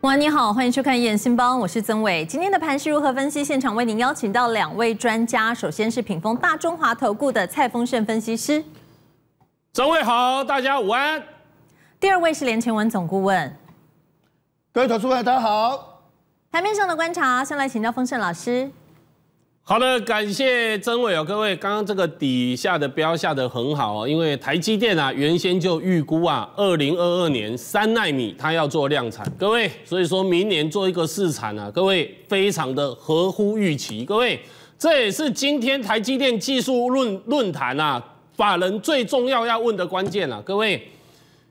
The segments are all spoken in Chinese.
午你好，欢迎收看《一眼新帮》，我是曾伟。今天的盘是如何分析？现场为您邀请到两位专家，首先是品峰大中华投顾的蔡丰盛分析师，曾伟好，大家午安。第二位是连前文总顾问，各位投资大家好。盘面上的观察，先来请教丰盛老师。好的，感谢曾伟哦，各位，刚刚这个底下的标下的很好哦，因为台积电啊，原先就预估啊，二零二二年三奈米它要做量产，各位，所以说明年做一个试产啊，各位非常的合乎预期，各位，这也是今天台积电技术论论坛啊，法人最重要要问的关键啊，各位。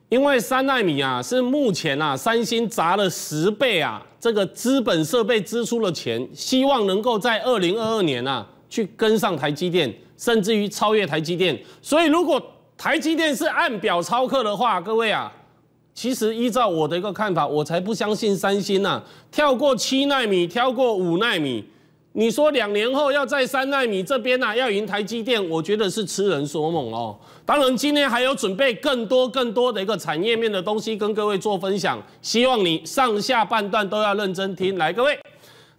因为三纳米啊，是目前啊，三星砸了十倍啊，这个资本设备支出的钱，希望能够在二零二二年啊，去跟上台积电，甚至于超越台积电。所以，如果台积电是按表超客的话，各位啊，其实依照我的一个看法，我才不相信三星呐，跳过七纳米，跳过五纳米，你说两年后要在三纳米这边啊，要赢台积电，我觉得是痴人说梦哦。当然，今天还有准备更多更多的一个产业面的东西跟各位做分享，希望你上下半段都要认真听。来，各位，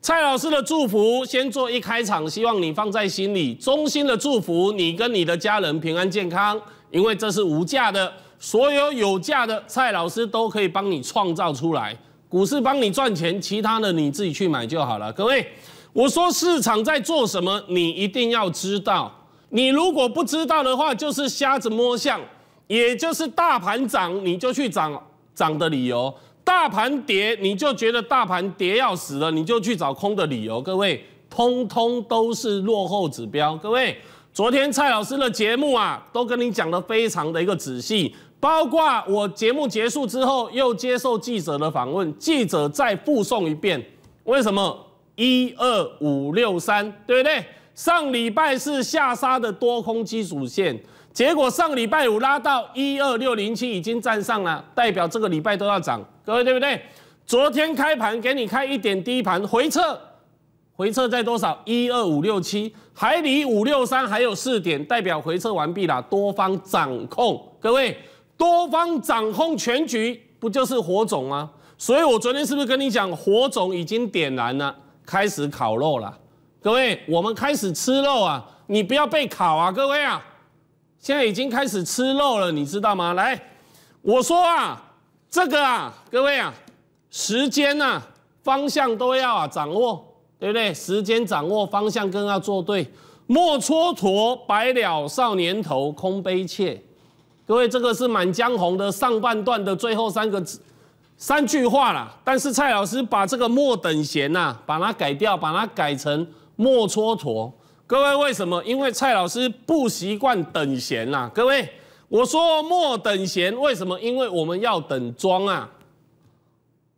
蔡老师的祝福先做一开场，希望你放在心里，衷心的祝福你跟你的家人平安健康，因为这是无价的，所有有价的蔡老师都可以帮你创造出来，股市帮你赚钱，其他的你自己去买就好了。各位，我说市场在做什么，你一定要知道。你如果不知道的话，就是瞎子摸象，也就是大盘涨你就去涨涨的理由，大盘跌你就觉得大盘跌要死了，你就去找空的理由。各位，通通都是落后指标。各位，昨天蔡老师的节目啊，都跟你讲的非常的一个仔细，包括我节目结束之后又接受记者的访问，记者再复诵一遍，为什么一二五六三，对不对？上礼拜是下杀的多空基础线，结果上礼拜五拉到一二六零七，已经站上了，代表这个礼拜都要涨，各位对不对？昨天开盘给你开一点低盘回撤，回撤在多少？一二五六七，还离五六三还有四点，代表回撤完毕了，多方掌控，各位多方掌控全局，不就是火种吗？所以我昨天是不是跟你讲，火种已经点燃了，开始烤肉了？各位，我们开始吃肉啊！你不要被烤啊！各位啊，现在已经开始吃肉了，你知道吗？来，我说啊，这个啊，各位啊，时间啊，方向都要啊掌握，对不对？时间掌握，方向更要做对。莫蹉跎，白了少年头，空悲切。各位，这个是《满江红》的上半段的最后三个字、三句话啦，但是蔡老师把这个“莫等闲”呐，把它改掉，把它改成。莫蹉跎，各位为什么？因为蔡老师不习惯等闲啊。各位，我说莫等闲，为什么？因为我们要等庄啊。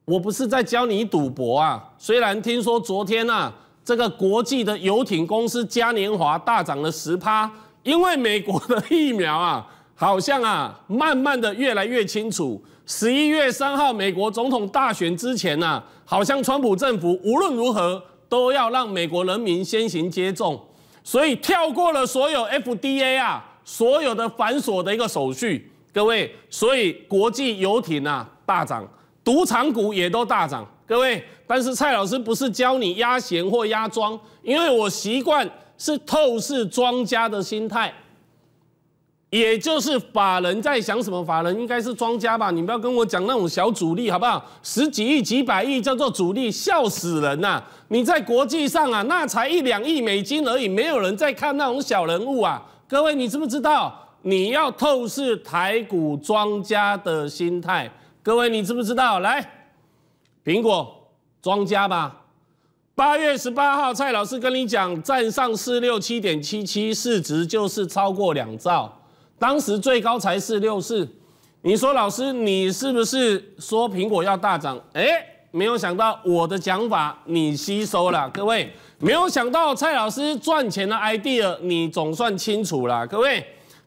我不是在教你赌博啊。虽然听说昨天啊，这个国际的游艇公司嘉年华大涨了十趴，因为美国的疫苗啊，好像啊，慢慢的越来越清楚。十一月三号美国总统大选之前呢，好像川普政府无论如何。都要让美国人民先行接种，所以跳过了所有 FDA 啊，所有的繁琐的一个手续，各位，所以国际游艇啊大涨，赌场股也都大涨，各位。但是蔡老师不是教你压闲或压庄，因为我习惯是透视庄家的心态。也就是法人在想什么？法人应该是庄家吧？你不要跟我讲那种小主力，好不好？十几亿、几百亿叫做主力，笑死人呐！你在国际上啊，那才一两亿美金而已，没有人在看那种小人物啊。各位，你知不知道？你要透视台股庄家的心态。各位，你知不知道？来，苹果庄家吧。八月十八号，蔡老师跟你讲，站上四六七点七七，市值就是超过两兆。当时最高才是六四，你说老师，你是不是说苹果要大涨？哎，没有想到我的讲法你吸收了，各位，没有想到蔡老师赚钱的 idea 你总算清楚了，各位。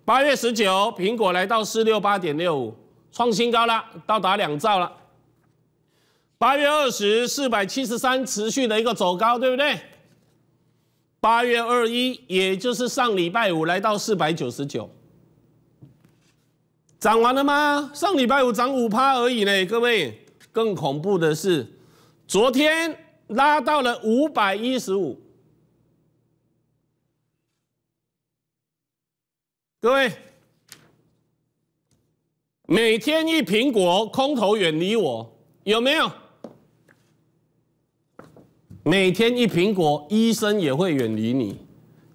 八月十九，苹果来到四六八点六五，创新高了，到达两兆了。八月二十，四百七十三持续的一个走高，对不对？八月二一，也就是上礼拜五，来到四百九十九。涨完了吗？上礼拜五涨五趴而已呢，各位。更恐怖的是，昨天拉到了五百一十五。各位，每天一苹果，空头远离我，有没有？每天一苹果，医生也会远离你，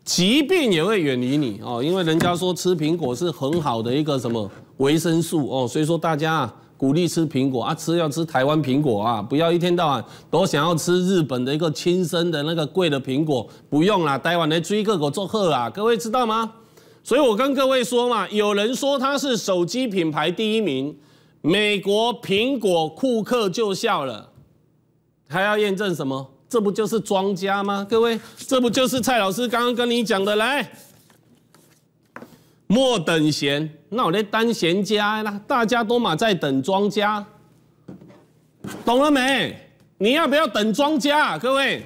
疾病也会远离你哦，因为人家说吃苹果是很好的一个什么？维生素哦，所以说大家啊，鼓励吃苹果啊，吃要吃台湾苹果啊，不要一天到晚都想要吃日本的一个亲生的那个贵的苹果，不用啦，台湾来追个股做贺啊，各位知道吗？所以我跟各位说嘛，有人说他是手机品牌第一名，美国苹果库克就笑了，还要验证什么？这不就是庄家吗？各位，这不就是蔡老师刚刚跟你讲的来？莫等闲，那我在单闲家啦。大家都嘛在等庄家，懂了没？你要不要等庄家啊，各位？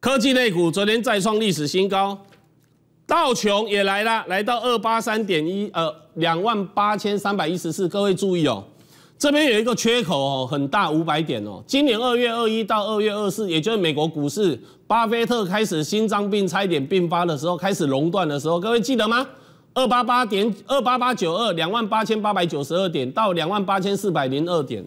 科技类股昨天再创历史新高，道琼也来了，来到二八三点一，呃，两万八千三百一十四。各位注意哦。这边有一个缺口哦，很大五百点哦。今年二月二一到二月二十四，也就是美国股市巴菲特开始心脏病差点并发的时候，开始熔断的时候，各位记得吗？二八八点二八八九二，两万八千八百九十二点到两万八千四百零二点。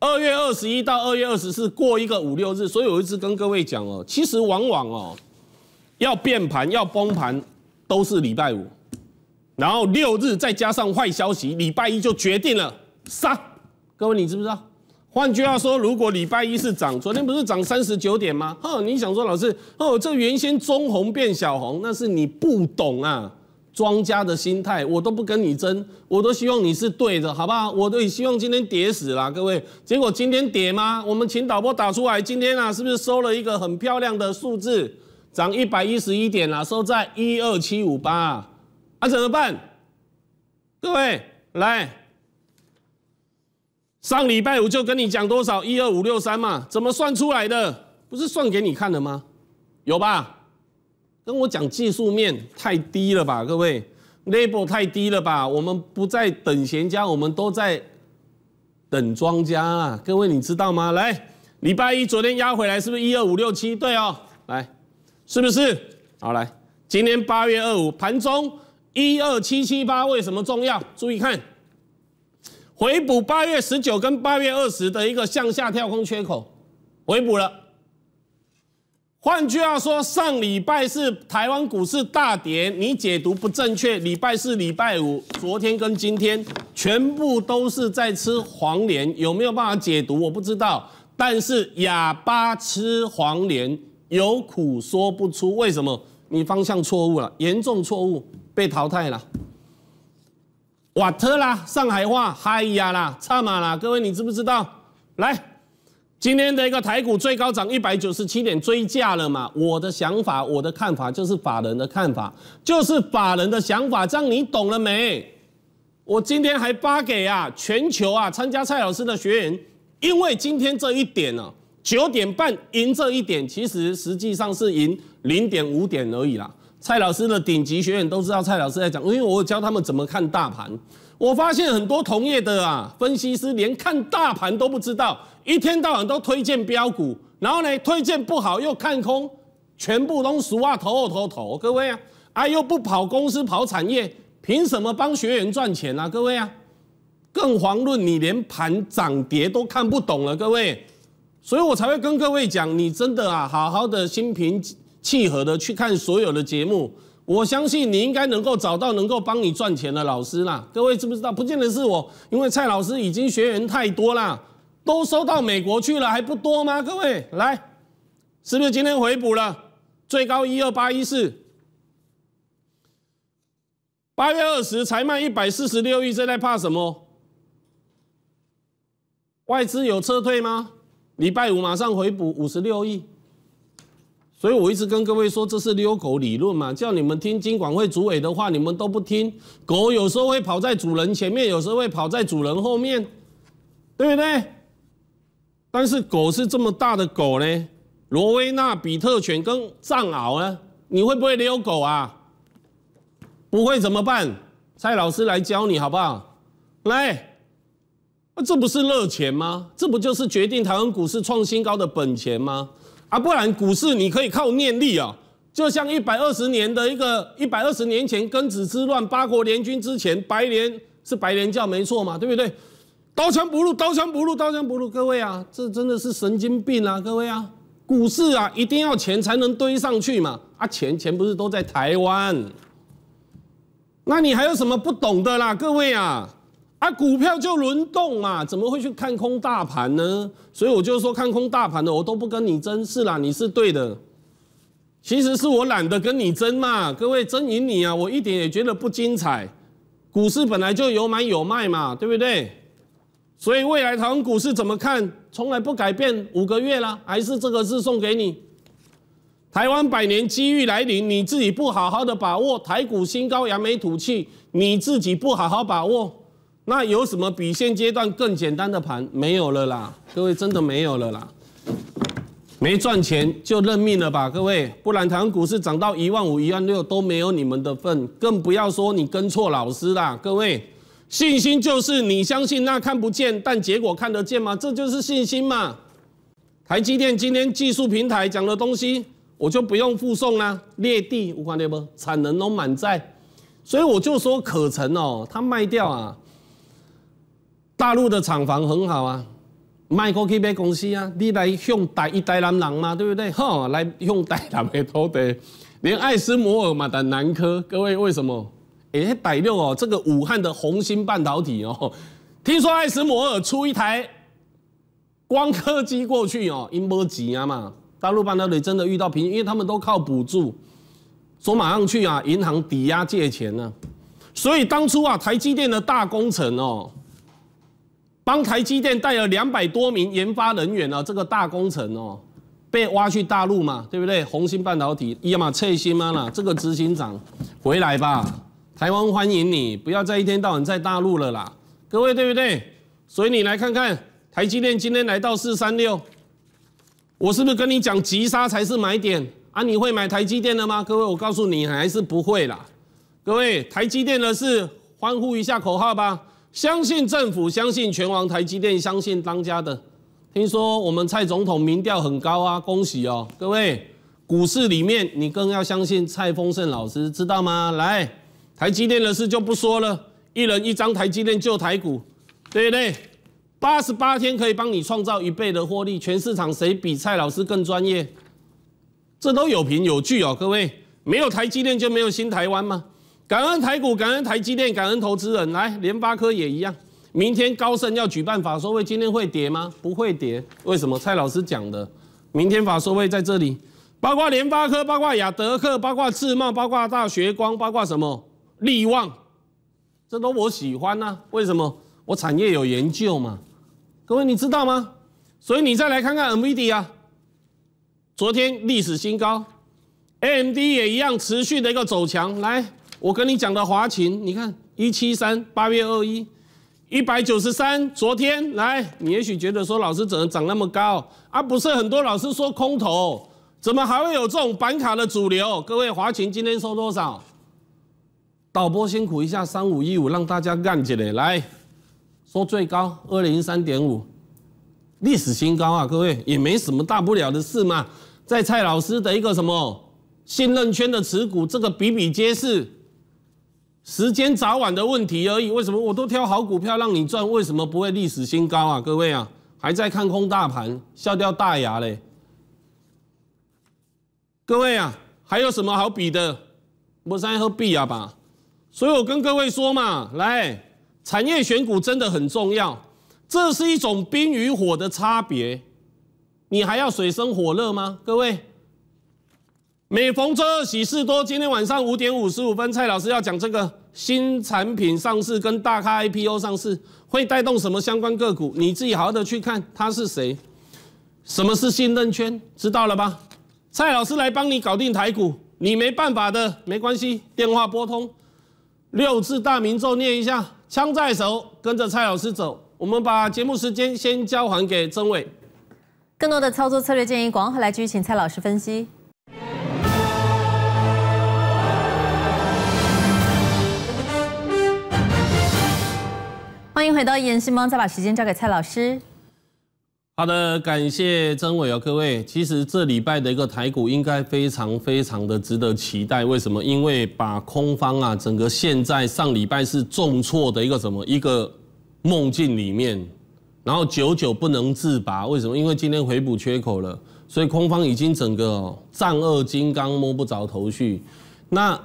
二月二十一到二月二十四过一个五六日，所以我一直跟各位讲哦，其实往往哦要变盘要崩盘都是礼拜五，然后六日再加上坏消息，礼拜一就决定了。杀！各位，你知不知道？换句话说，如果礼拜一是涨，昨天不是涨三十九点吗？哼，你想说老师哦，这原先中红变小红，那是你不懂啊，庄家的心态，我都不跟你争，我都希望你是对的，好不好？我都希望今天跌死啦，各位，结果今天跌吗？我们请导播打出来，今天啊，是不是收了一个很漂亮的数字，涨一百一十一点了，收在一二七五八，啊，怎么办？各位，来。上礼拜五就跟你讲多少一二五六三嘛，怎么算出来的？不是算给你看的吗？有吧？跟我讲技术面太低了吧，各位，label 太低了吧？我们不在等闲家，我们都在等庄家啊，各位你知道吗？来，礼拜一昨天压回来是不是一二五六七？对哦，来，是不是？好来，今天八月二五盘中一二七七八，为什么重要？注意看。回补八月十九跟八月二十的一个向下跳空缺口，回补了。换句话说，上礼拜是台湾股市大跌，你解读不正确。礼拜四、礼拜五，昨天跟今天全部都是在吃黄连，有没有办法解读？我不知道。但是哑巴吃黄连，有苦说不出。为什么？你方向错误了，严重错误，被淘汰了。瓦特啦，上海话嗨呀啦，差嘛啦！各位，你知不知道？来，今天的一个台股最高涨一百九十七点，追价了嘛？我的想法，我的看法就是法人的看法，就是法人的想法。这样你懂了没？我今天还发给啊，全球啊，参加蔡老师的学员，因为今天这一点呢，九点半赢这一点，其实实际上是赢零点五点而已啦。蔡老师的顶级学员都知道蔡老师在讲，因为我教他们怎么看大盘。我发现很多同业的啊，分析师连看大盘都不知道，一天到晚都推荐标股，然后呢推荐不好又看空，全部都俗啊头头头。各位啊，哎又不跑公司跑产业，凭什么帮学员赚钱啊？各位啊，更遑论你连盘涨跌都看不懂了，各位。所以我才会跟各位讲，你真的啊，好好的心平。契合的去看所有的节目，我相信你应该能够找到能够帮你赚钱的老师啦。各位知不知道？不见得是我，因为蔡老师已经学员太多啦，都收到美国去了，还不多吗？各位来，是不是今天回补了？最高一二八一四，八月二十才卖一百四十六亿，这在怕什么？外资有撤退吗？礼拜五马上回补五十六亿。所以我一直跟各位说，这是遛狗理论嘛，叫你们听经管会主委的话，你们都不听。狗有时候会跑在主人前面，有时候会跑在主人后面，对不对？但是狗是这么大的狗呢，罗威纳、比特犬跟藏獒呢，你会不会遛狗啊？不会怎么办？蔡老师来教你好不好？来，那这不是热钱吗？这不就是决定台湾股市创新高的本钱吗？啊，不然股市你可以靠念力啊，就像一百二十年的一个一百二十年前庚子之乱、八国联军之前，白莲是白莲教没错嘛，对不对？刀枪不入，刀枪不入，刀枪不入，各位啊，这真的是神经病啊，各位啊，股市啊，一定要钱才能堆上去嘛，啊，钱钱不是都在台湾？那你还有什么不懂的啦，各位啊？啊，股票就轮动嘛，怎么会去看空大盘呢？所以我就说，看空大盘的我都不跟你争是啦，你是对的。其实是我懒得跟你争嘛，各位争赢你啊，我一点也觉得不精彩。股市本来就有买有卖嘛，对不对？所以未来台湾股市怎么看，从来不改变。五个月了，还是这个字送给你：台湾百年机遇来临，你自己不好好的把握，台股新高扬眉吐气，你自己不好好把握。那有什么比现阶段更简单的盘没有了啦？各位真的没有了啦！没赚钱就认命了吧，各位！不然台湾股市涨到一万五、一万六都没有你们的份，更不要说你跟错老师啦，各位！信心就是你相信那看不见，但结果看得见吗？这就是信心嘛！台积电今天技术平台讲的东西，我就不用附送啦。裂地无关裂不，产能都满载，所以我就说可成哦，他卖掉啊！大陆的厂房很好啊，卖过去迈公司啊，你来向台一台南人嘛，对不对？哈，来向台南的土地，连爱斯摩尔嘛的南科，各位为什么？哎，第六哦，这个武汉的红星半导体哦，听说爱斯摩尔出一台光刻机过去哦因波几啊嘛，大陆半导体真的遇到瓶颈，因为他们都靠补助，说马上去啊，银行抵押借钱呢，所以当初啊，台积电的大工程哦。帮台积电带了两百多名研发人员呢，这个大工程哦，被挖去大陆嘛，对不对？红星半导体，耶嘛，蔡先啦，这个执行长回来吧，台湾欢迎你，不要再一天到晚在大陆了啦，各位对不对？所以你来看看，台积电今天来到四三六，我是不是跟你讲急杀才是买点啊？你会买台积电的吗？各位，我告诉你还是不会啦。各位，台积电的是欢呼一下口号吧。相信政府，相信全王台积电，相信当家的。听说我们蔡总统民调很高啊，恭喜哦，各位。股市里面你更要相信蔡丰盛老师，知道吗？来，台积电的事就不说了，一人一张台积电救台股，对不对？八十八天可以帮你创造一倍的获利，全市场谁比蔡老师更专业？这都有凭有据哦，各位。没有台积电就没有新台湾吗？感恩台股，感恩台积电，感恩投资人。来，联发科也一样。明天高盛要举办法说会，今天会跌吗？不会跌。为什么？蔡老师讲的，明天法说会在这里。包括联发科，包括亚德克，包括智茂，包括大学光，包括什么？力旺。这都我喜欢呐。为什么？我产业有研究嘛。各位你知道吗？所以你再来看看 AMD 啊，昨天历史新高，AMD 也一样持续的一个走强。来。我跟你讲的华勤，你看一七三八月二一，一百九十三。昨天来，你也许觉得说老师怎么涨那么高啊？不是很多老师说空头，怎么还会有这种板卡的主流？各位，华勤今天收多少？导播辛苦一下，三五一五，让大家干起来。来说最高二零三点五，历史新高啊！各位也没什么大不了的事嘛，在蔡老师的一个什么信任圈的持股，这个比比皆是。时间早晚的问题而已。为什么我都挑好股票让你赚？为什么不会历史新高啊？各位啊，还在看空大盘，笑掉大牙嘞！各位啊，还有什么好比的？不是在和 B 啊吧？所以我跟各位说嘛，来，产业选股真的很重要。这是一种冰与火的差别，你还要水深火热吗？各位。每逢周二喜事多，今天晚上五点五十五分，蔡老师要讲这个新产品上市跟大咖 IPO 上市会带动什么相关个股，你自己好好的去看他是谁，什么是信任圈，知道了吧？蔡老师来帮你搞定台股，你没办法的，没关系，电话拨通，六字大明咒念一下，枪在手，跟着蔡老师走。我们把节目时间先交还给曾伟，更多的操作策略建议，广和来继续请蔡老师分析。先迎回到《夜市帮》，再把时间交给蔡老师。好的，感谢曾伟哦，各位。其实这礼拜的一个台股应该非常非常的值得期待。为什么？因为把空方啊，整个现在上礼拜是重挫的一个什么一个梦境里面，然后久久不能自拔。为什么？因为今天回补缺口了，所以空方已经整个丈二金刚摸不着头绪。那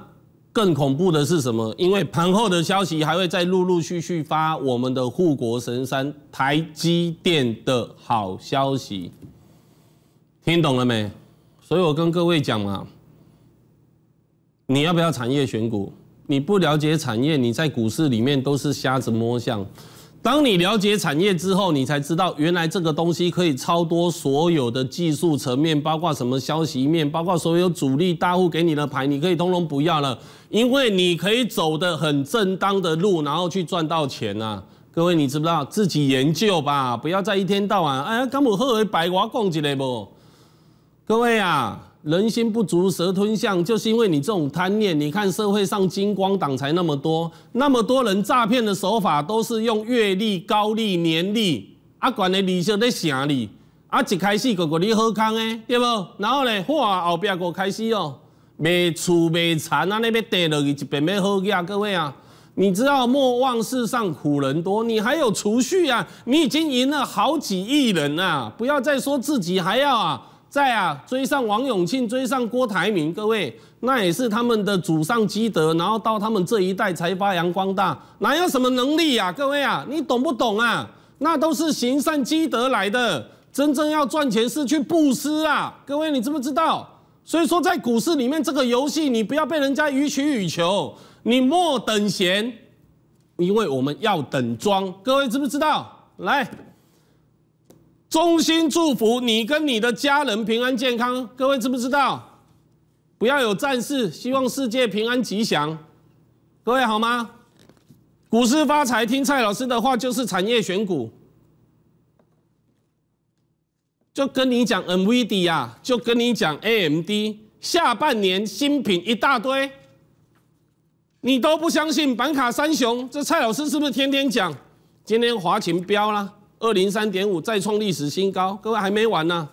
更恐怖的是什么？因为盘后的消息还会再陆陆续续发我们的护国神山台积电的好消息，听懂了没？所以我跟各位讲嘛，你要不要产业选股？你不了解产业，你在股市里面都是瞎子摸象。当你了解产业之后，你才知道原来这个东西可以超多所有的技术层面，包括什么消息面，包括所有主力大户给你的牌，你可以通通不要了，因为你可以走的很正当的路，然后去赚到钱啊！各位，你知不知道？自己研究吧，不要再一天到晚哎，敢有好白话讲一下不？各位啊！人心不足蛇吞象，就是因为你这种贪念。你看社会上金光党才那么多，那么多人诈骗的手法都是用月利、高利、年利，啊，管你利息在啥里，啊，一开始个个你好康哎，对不？然后呢，话后边个开始哦，卖储卖藏啊，那边跌落去一边喝好去啊，各位啊，你知道莫忘世上苦人多，你还有储蓄啊，你已经赢了好几亿人啊，不要再说自己还要啊。在啊，追上王永庆，追上郭台铭，各位，那也是他们的祖上积德，然后到他们这一代才发扬光大，哪有什么能力呀？各位啊，你懂不懂啊？那都是行善积德来的，真正要赚钱是去布施啊！各位，你知不知道？所以说，在股市里面这个游戏，你不要被人家予取予求，你莫等闲，因为我们要等庄。各位，知不知道？来。衷心祝福你跟你的家人平安健康，各位知不知道？不要有战事，希望世界平安吉祥，各位好吗？股市发财，听蔡老师的话就是产业选股，就跟你讲 NVIDIA，就跟你讲 AMD，下半年新品一大堆，你都不相信板卡三雄，这蔡老师是不是天天讲？今天华擎飙了。二零三点五再创历史新高，各位还没完呢。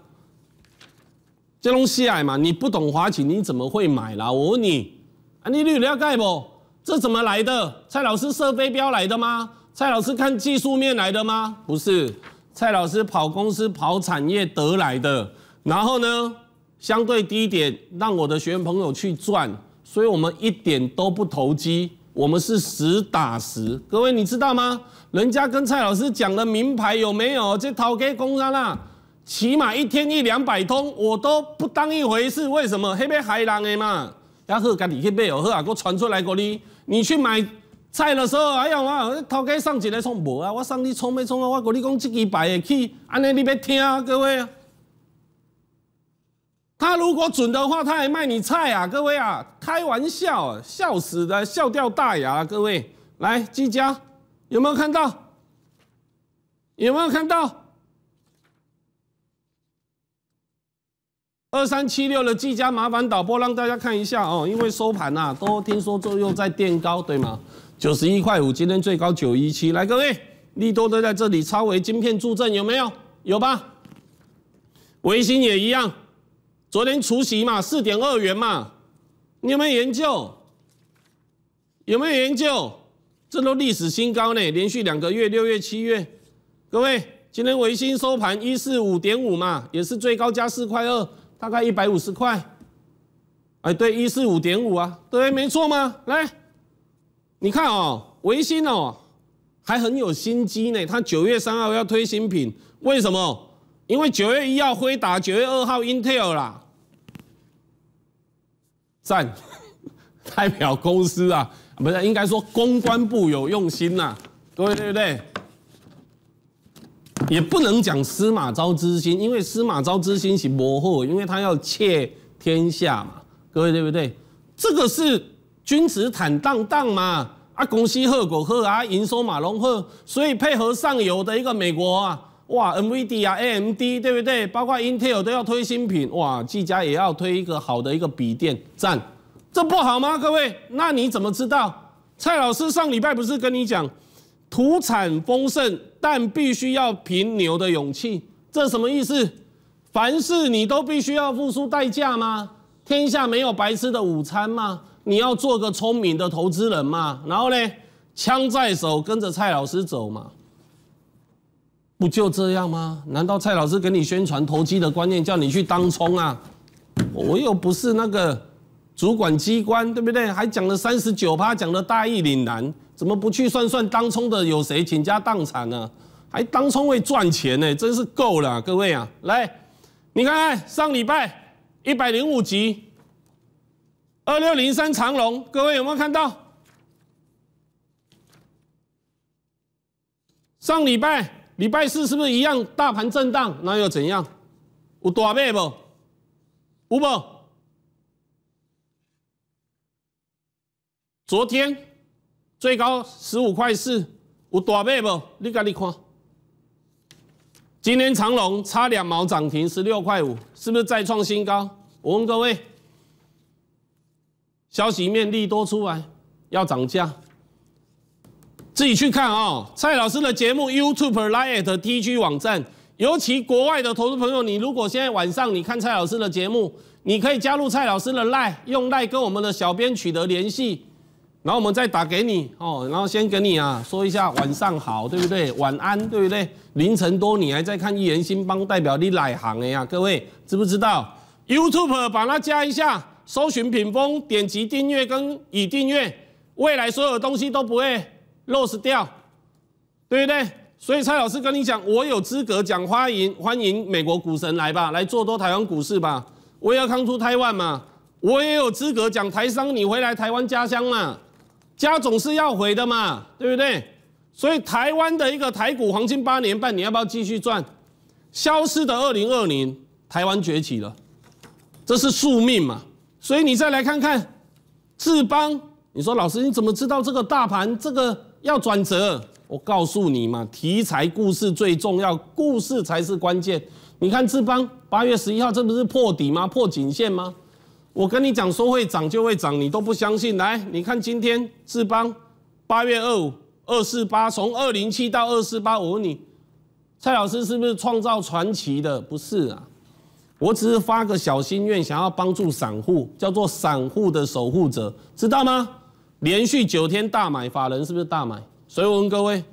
这东西矮嘛，你不懂华企，你怎么会买啦？我问你，啊，你率你要盖不？这怎么来的？蔡老师射飞镖来的吗？蔡老师看技术面来的吗？不是，蔡老师跑公司跑产业得来的。然后呢，相对低点让我的学员朋友去赚，所以我们一点都不投机。我们是实打实，各位你知道吗？人家跟蔡老师讲的名牌有没有？这讨街工商啦，起码一天一两百通，我都不当一回事。为什么？那被害人的嘛，然后家己去买，也好啊，我传出来给你。你去买菜的时候，哎呀，我讨街上几个从无啊，我送你从没从啊，我跟你讲，这几百的去，安尼你别听，啊，各位。他如果准的话，他还卖你菜啊？各位啊，开玩笑，笑死的，笑掉大牙！各位，来，积嘉，有没有看到？有没有看到？二三七六的技佳，麻烦导播让大家看一下哦，因为收盘呐，都听说这又在垫高，对吗？九十一块五，今天最高九一七，来，各位，利多都在这里，超维晶片助阵，有没有？有吧？维新也一样。昨天除夕嘛，四点二元嘛，你有没有研究？有没有研究？这都历史新高呢，连续两个月，六月、七月。各位，今天维新收盘一四五点五嘛，也是最高加四块二，大概一百五十块。哎，对，一四五点五啊，对，没错嘛。来，你看哦，维新哦，还很有心机呢。他九月三号要推新品，为什么？因为九月一号回打，九月二号 Intel 啦，赞 代表公司啊，不是应该说公关部有用心呐，各位对不对？也不能讲司马昭之心，因为司马昭之心是模糊，因为他要窃天下嘛，各位对不对？这个是君子坦荡荡嘛，啊，恭喜贺果贺啊，营收马龙贺，所以配合上游的一个美国啊。哇 n v d 啊，AMD 对不对？包括 Intel 都要推新品，哇，技嘉也要推一个好的一个笔电，赞，这不好吗？各位，那你怎么知道？蔡老师上礼拜不是跟你讲，土产丰盛，但必须要凭牛的勇气，这什么意思？凡事你都必须要付出代价吗？天下没有白吃的午餐吗？你要做个聪明的投资人嘛，然后呢，枪在手，跟着蔡老师走嘛。不就这样吗？难道蔡老师给你宣传投机的观念，叫你去当冲啊？我又不是那个主管机关，对不对？还讲了三十九趴，讲了大义凛然，怎么不去算算当冲的有谁倾家荡产呢？还当冲会赚钱呢？真是够了，各位啊！来，你看看上礼拜一百零五集二六零三长龙，各位有没有看到上礼拜？礼拜四是不是一样大盘震荡？那又怎样？有大买不？无无。昨天最高十五块四，有大买不？你家你看。今天长隆差两毛涨停，十六块五，是不是再创新高？我问各位，消息面利多出来，要涨价。自己去看啊，蔡老师的节目 YouTube、Lie at TG 网站，尤其国外的投资朋友，你如果现在晚上你看蔡老师的节目，你可以加入蔡老师的 Lie，用 Lie 跟我们的小编取得联系，然后我们再打给你哦，然后先跟你啊，说一下晚上好，对不对？晚安，对不对？凌晨多你还在看一言新帮，代表你哪行呀？各位知不知道？YouTube 把它加一下，搜寻屏风，点击订阅跟已订阅，未来所有东西都不会。l o s e 掉，对不对？所以蔡老师跟你讲，我有资格讲欢迎欢迎美国股神来吧，来做多台湾股市吧，我也要康出台湾嘛，我也有资格讲台商你回来台湾家乡嘛，家总是要回的嘛，对不对？所以台湾的一个台股黄金八年半，你要不要继续赚？消失的二零二零，台湾崛起了，这是宿命嘛？所以你再来看看智邦，你说老师你怎么知道这个大盘这个？要转折，我告诉你嘛，题材故事最重要，故事才是关键。你看志邦八月十一号，这不是破底吗？破颈线吗？我跟你讲，说会涨就会涨，你都不相信。来，你看今天志邦八月二五二四八，从二零七到二四八，我问你，蔡老师是不是创造传奇的？不是啊，我只是发个小心愿，想要帮助散户，叫做散户的守护者，知道吗？连续九天大买，法人是不是大买？所以我问各位，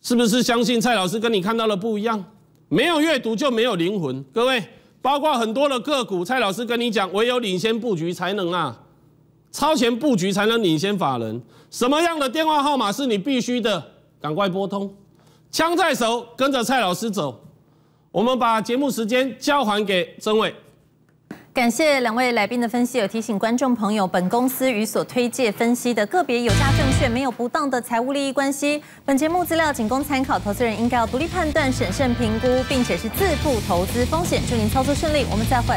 是不是相信蔡老师跟你看到的不一样？没有阅读就没有灵魂，各位，包括很多的个股，蔡老师跟你讲，唯有领先布局才能啊，超前布局才能领先法人。什么样的电话号码是你必须的？赶快拨通，枪在手，跟着蔡老师走。我们把节目时间交还给曾伟。感谢两位来宾的分析，有提醒观众朋友，本公司与所推介分析的个别有价证券没有不当的财务利益关系。本节目资料仅供参考，投资人应该要独立判断、审慎评估，并且是自负投资风险。祝您操作顺利，我们再会。